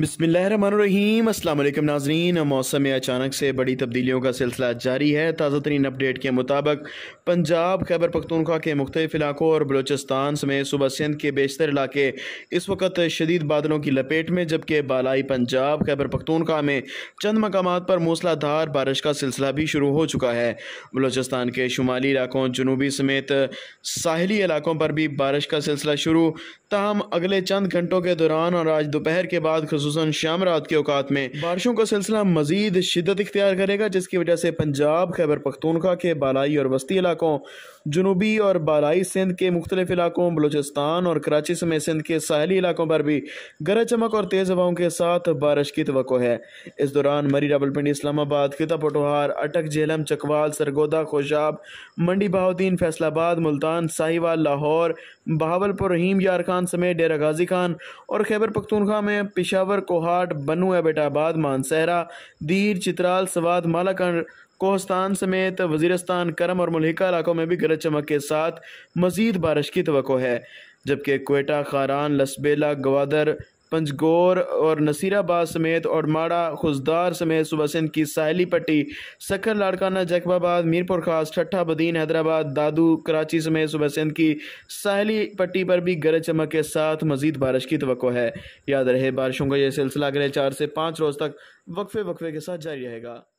बसमीम अल्लाम नाजरीन मौसम में अचानक से बड़ी तब्दीलियों का सिलसिला जारी है ताज़ा तरीन अपडेट के मुताबिक पंजाब खैबर पख्तूनख्वा के मुख्तलिफ इलाकों और बलोचिस्तान समेत सुबह सिंध के बेशतर इलाके इस वक्त शदीद बादलों की लपेट में जबकि बालाई पंजाब खैबर पख्तूनख्वा में चंद मकाम पर मूसलाधार बारिश का सिलसिला भी शुरू हो चुका है बलूचिस्तान के शुमाली इलाकों जनूबी समेत साहली इलाकों पर भी बारिश का सिलसिला शुरू तहम अगले चंद घंटों के दौरान और आज दोपहर के बाद खसूस शाम रात के अवकात में बारिशों का सिलसिला मजीद शिदत इख्तियार करेगा जिसकी वजह से पंजाब खैबर पख्तूनखा के बालाई और वस्ती इलाकों जनूबी और बालाई सिंध के मुख्तलिफ इलाकों बलोचिस्तान और कराची समेत सिंध के साहली इलाकों पर भी गरज चमक और तेज़ हवाओं के साथ बारिश की तो है इस दौरान मरी रावलपिंडी इस्लामाबाद खिता पटोहार अटक झेलम चकवाल सरगोदा खोशाब मंडी बहाउद्दीन फैसलाबाद मुल्तान साहिवाल लाहौर बहावलपुर रहीम यार खान समेत डेरा गाजी खान और खैबर पख्तूनखा में पिशावर बाबर कोहाट बनू एबेटाबाद मानसहरा दीर चित्राल सवाद मालाकंड कोहस्तान समेत वजीरस्तान करम और मुलहिका इलाकों में भी गरज चमक के साथ मजीद बारिश की तो है जबकि कोयटा खारान लसबेला गवादर पंजगोर और नसीराबाद समेत और माड़ा खुशदार समेत सुबह सिंध की साहली पट्टी सखर लाड़काना जैकबाबाद मीरपुर खास ठट्ठा बदीन हैदराबाद दादू कराची समेत सुबह सिंध की साहली पट्टी पर भी गरज चमक के साथ मजीद बारिश की तो है याद रहे बारिशों का यह सिलसिला अगले चार से पाँच रोज़ तक वक्फे वक्फे के साथ जारी रहेगा